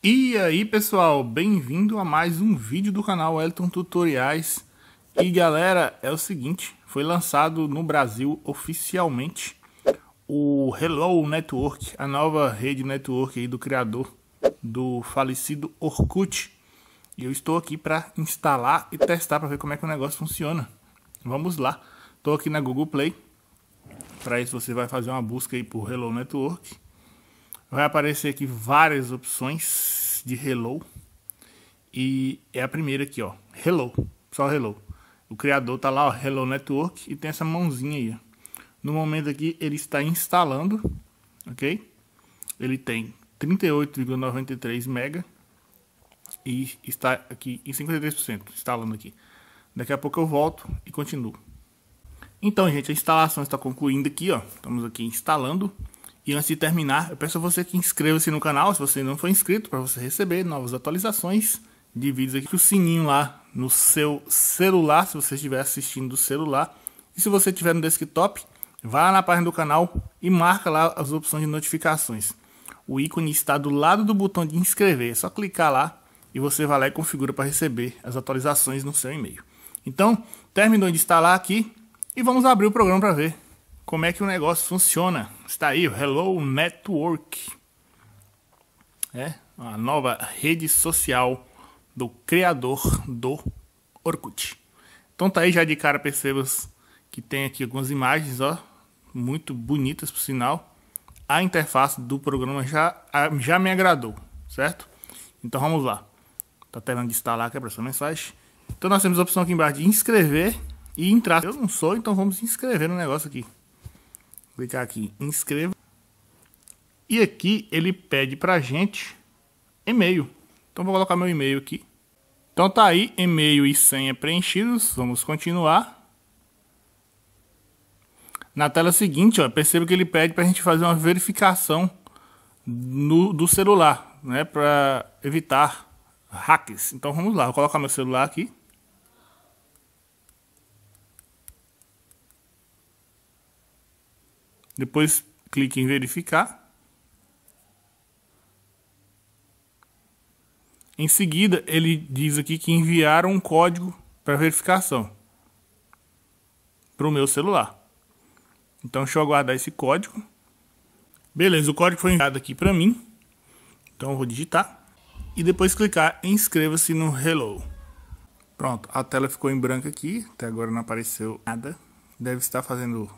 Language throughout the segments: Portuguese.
E aí pessoal, bem-vindo a mais um vídeo do canal Elton Tutoriais E galera, é o seguinte, foi lançado no Brasil oficialmente o Hello Network A nova rede network aí do criador do falecido Orkut E eu estou aqui para instalar e testar para ver como é que o negócio funciona Vamos lá, estou aqui na Google Play Para isso você vai fazer uma busca aí por Hello Network Vai aparecer aqui várias opções de hello. E é a primeira aqui, ó. Hello. Só hello. O criador tá lá, ó, Hello Network, e tem essa mãozinha aí. No momento aqui, ele está instalando, ok? Ele tem 38,93 mega e está aqui em 53%, instalando aqui. Daqui a pouco eu volto e continuo. Então, gente, a instalação está concluindo aqui, ó. Estamos aqui instalando. E antes de terminar, eu peço a você que inscreva-se no canal, se você não for inscrito, para você receber novas atualizações de vídeos aqui. O sininho lá no seu celular, se você estiver assistindo do celular. E se você estiver no desktop, vá na página do canal e marca lá as opções de notificações. O ícone está do lado do botão de inscrever, é só clicar lá e você vai lá e configura para receber as atualizações no seu e-mail. Então, terminou de instalar aqui e vamos abrir o programa para ver como é que o negócio funciona. Está aí o Hello Network. É a nova rede social do criador do Orkut. Então tá aí já de cara percebas que tem aqui algumas imagens, ó, muito bonitas por sinal. A interface do programa já já me agradou, certo? Então vamos lá. Tá terminando de instalar aqui para essa mensagem. Então nós temos a opção aqui embaixo de inscrever e entrar. Eu não sou, então vamos inscrever no negócio aqui clicar aqui em inscreva. E aqui ele pede para gente e-mail. Então vou colocar meu e-mail aqui. Então tá aí, e-mail e senha preenchidos. Vamos continuar. Na tela seguinte, ó, perceba que ele pede para a gente fazer uma verificação no, do celular, né, para evitar hacks. Então vamos lá, vou colocar meu celular aqui. Depois clique em verificar. Em seguida, ele diz aqui que enviaram um código para verificação para o meu celular. Então, deixa eu aguardar esse código. Beleza, o código foi enviado aqui para mim. Então, eu vou digitar e depois clicar em inscreva-se no Hello. Pronto, a tela ficou em branco aqui, até agora não apareceu nada. Deve estar fazendo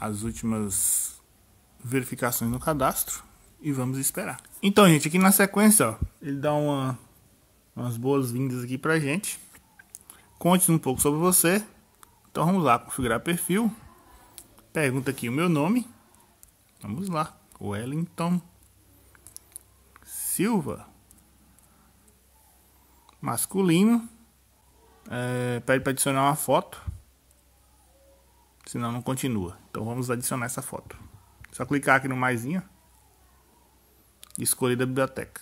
as últimas verificações no cadastro e vamos esperar. Então, gente, aqui na sequência, ó, ele dá uma, umas boas-vindas aqui pra gente. Conte um pouco sobre você. Então vamos lá, configurar perfil. Pergunta aqui o meu nome. Vamos lá, Wellington Silva. Masculino. É, pede para adicionar uma foto senão não continua. Então vamos adicionar essa foto. Só clicar aqui no mais e escolher da biblioteca.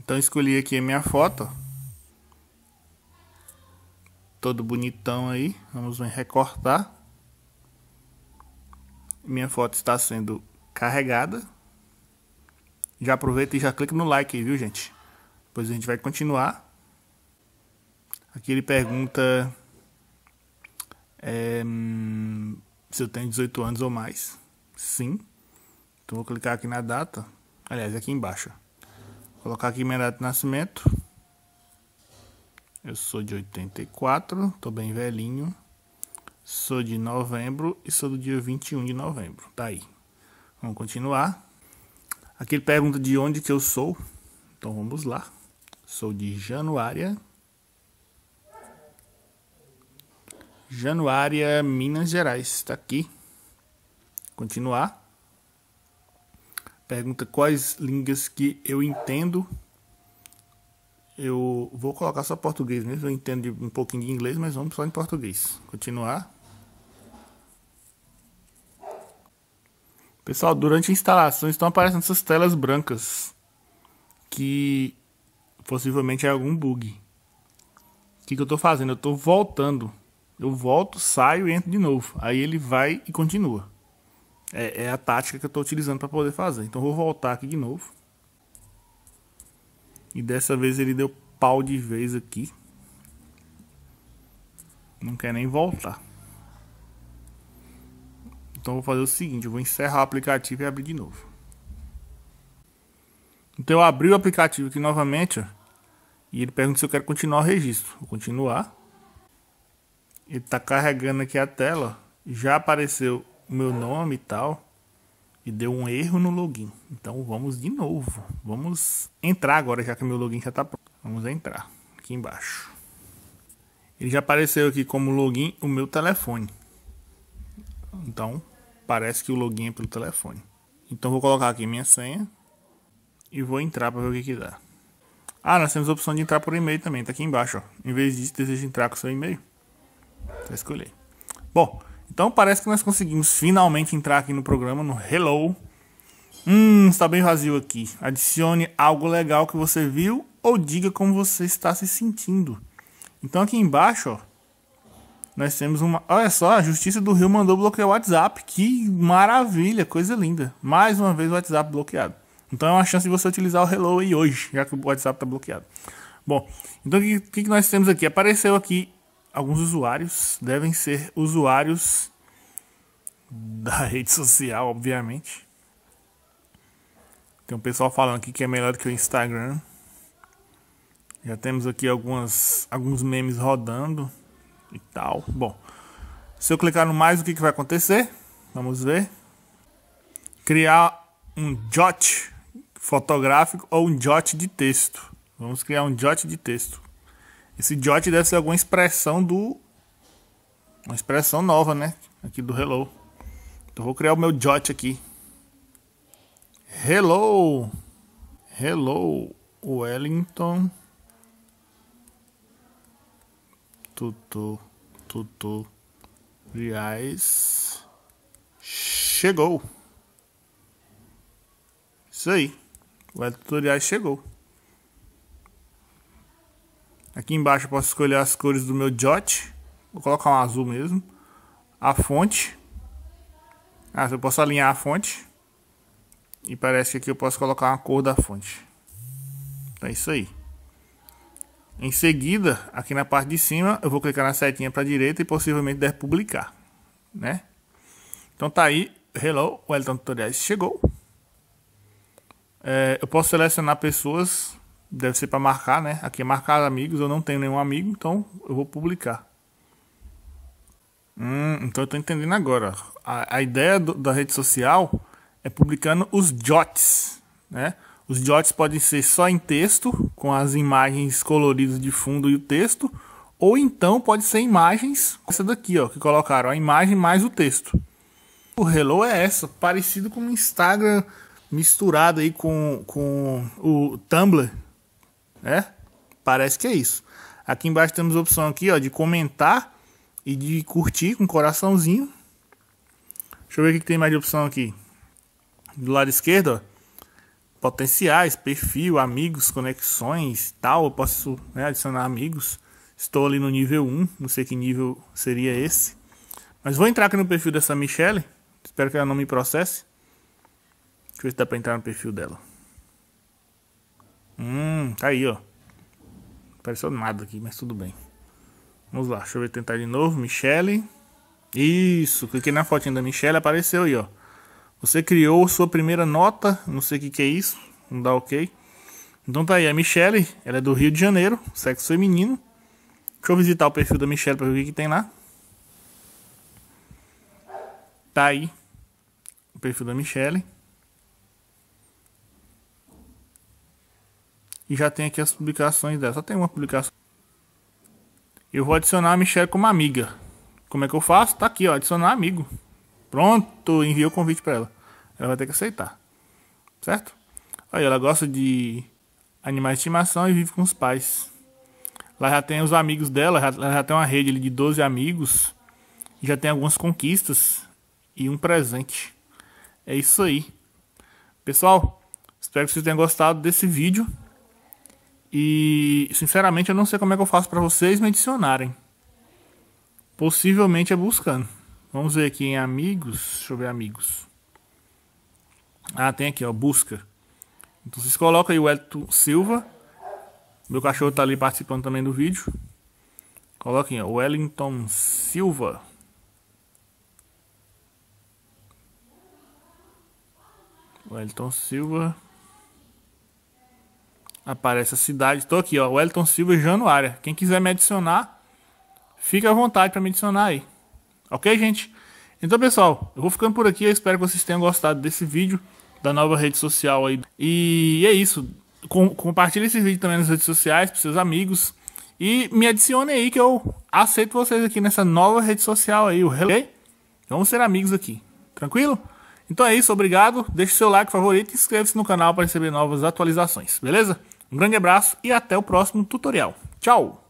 Então escolhi aqui a minha foto. Todo bonitão aí. Vamos recortar. Minha foto está sendo carregada. Já aproveita e já clica no like aí, viu gente? Depois a gente vai continuar. Aqui ele pergunta é, hum, se eu tenho 18 anos ou mais, sim. Então vou clicar aqui na data, aliás, aqui embaixo. Vou colocar aqui minha data de nascimento. Eu sou de 84, tô bem velhinho. Sou de novembro e sou do dia 21 de novembro. Tá aí. Vamos continuar. Aqui ele pergunta de onde que eu sou. Então vamos lá. Sou de Januária, Januária, Minas Gerais. Está aqui. Continuar. Pergunta quais línguas que eu entendo. Eu vou colocar só português mesmo. Eu entendo um pouquinho de inglês, mas vamos só em português. Continuar. Pessoal, durante a instalação estão aparecendo essas telas brancas. Que possivelmente é algum bug. O que, que eu estou fazendo? Eu estou voltando eu volto, saio e entro de novo. Aí ele vai e continua. É, é a tática que eu estou utilizando para poder fazer. Então eu vou voltar aqui de novo. E dessa vez ele deu pau de vez aqui. Não quer nem voltar. Então eu vou fazer o seguinte, eu vou encerrar o aplicativo e abrir de novo. Então eu abri o aplicativo aqui novamente, ó, e ele pergunta se eu quero continuar o registro. Vou continuar. Ele tá carregando aqui a tela. Já apareceu o meu nome e tal. E deu um erro no login. Então vamos de novo. Vamos entrar agora, já que meu login já tá pronto. Vamos entrar aqui embaixo. Ele já apareceu aqui como login o meu telefone. Então, parece que o login é pelo telefone. Então vou colocar aqui minha senha e vou entrar para ver o que, que dá. Ah, nós temos a opção de entrar por e-mail também, tá aqui embaixo, ó. Em vez disso, deseja entrar com seu e-mail. Pra escolher. Bom, então parece que nós conseguimos finalmente entrar aqui no programa, no Hello. Hum, está bem vazio aqui. Adicione algo legal que você viu ou diga como você está se sentindo. Então aqui embaixo, ó, nós temos uma... Olha só, a Justiça do Rio mandou bloquear o WhatsApp. Que maravilha, coisa linda. Mais uma vez o WhatsApp bloqueado. Então é uma chance de você utilizar o Hello aí hoje, já que o WhatsApp está bloqueado. Bom, então o que, que nós temos aqui? Apareceu aqui alguns usuários devem ser usuários da rede social, obviamente. Tem um pessoal falando aqui que é melhor do que o Instagram. Já temos aqui algumas, alguns memes rodando e tal. Bom, se eu clicar no mais, o que, que vai acontecer? Vamos ver. Criar um jot fotográfico ou um jot de texto. Vamos criar um jot de texto. Esse jot deve ser alguma expressão do... Uma expressão nova, né? Aqui do hello. Então vou criar o meu jot aqui. Hello! Hello, Wellington. Tutu, tutu, reais. Chegou. Isso aí. O tutoriais chegou. Aqui embaixo eu posso escolher as cores do meu Jot. Vou colocar um azul mesmo. A fonte. Ah, eu posso alinhar a fonte. E parece que aqui eu posso colocar uma cor da fonte. Então é isso aí. Em seguida, aqui na parte de cima, eu vou clicar na setinha para a direita e possivelmente der publicar, né? Então tá aí, hello, o Elton Tutoriais chegou. É, eu posso selecionar pessoas Deve ser para marcar, né? Aqui é marcar amigos, eu não tenho nenhum amigo, então eu vou publicar. Hum, então eu tô entendendo agora. A, a ideia do, da rede social é publicando os jots, né? Os jots podem ser só em texto, com as imagens coloridas de fundo e o texto, ou então pode ser imagens, essa daqui, ó, que colocaram a imagem mais o texto. O Hello é essa, parecido com o Instagram misturado aí com, com o Tumblr, né? Parece que é isso. Aqui embaixo temos a opção aqui, ó, de comentar e de curtir com um coraçãozinho. Deixa eu ver o que tem mais de opção aqui. Do lado esquerdo, ó potenciais, perfil, amigos, conexões, tal. Eu posso né, adicionar amigos. Estou ali no nível 1, não sei que nível seria esse. Mas vou entrar aqui no perfil dessa Michelle. Espero que ela não me processe. Deixa eu ver se dá pra entrar no perfil dela. Hum, tá aí, ó. Apareceu nada aqui, mas tudo bem. Vamos lá, deixa eu ver, tentar de novo. Michele. Isso, cliquei na fotinha da Michele, apareceu aí, ó. Você criou sua primeira nota, não sei o que, que é isso. Não dá ok. Então tá aí, a Michele, ela é do Rio de Janeiro, sexo feminino. Deixa eu visitar o perfil da Michelle pra ver o que, que, tem lá. Tá aí. O perfil da Michelle. E já tem aqui as publicações dela. Só tem uma publicação. Eu vou adicionar a Michelle como amiga. Como é que eu faço? Tá aqui, ó. Adicionar amigo. Pronto, enviei o convite para ela. Ela vai ter que aceitar. Certo? Aí ela gosta de animais de estimação e vive com os pais. Lá já tem os amigos dela, ela já tem uma rede de 12 amigos. Já tem algumas conquistas e um presente. É isso aí. Pessoal, espero que vocês tenham gostado desse vídeo. E, sinceramente, eu não sei como é que eu faço para vocês me adicionarem. Possivelmente é buscando. Vamos ver aqui em amigos. Deixa eu ver amigos. Ah, tem aqui, ó, busca. Então vocês colocam aí o Elton Silva. Meu cachorro tá ali participando também do vídeo. Coloquem, ó, Wellington Silva. Wellington Silva. Aparece a cidade. Tô aqui, ó. Wellington Silva Januária. Quem quiser me adicionar, fica à vontade para me adicionar aí. Ok, gente? Então, pessoal, eu vou ficando por aqui. Eu espero que vocês tenham gostado desse vídeo, da nova rede social aí. E é isso. Com compartilhe esse vídeo também nas redes sociais, para seus amigos. E me adicione aí que eu aceito vocês aqui nessa nova rede social aí, o Relay. Vamos ser amigos aqui. Tranquilo? Então é isso, obrigado. Deixe seu like favorito e inscreva-se no canal para receber novas atualizações, beleza? Um grande abraço e até o próximo tutorial. Tchau!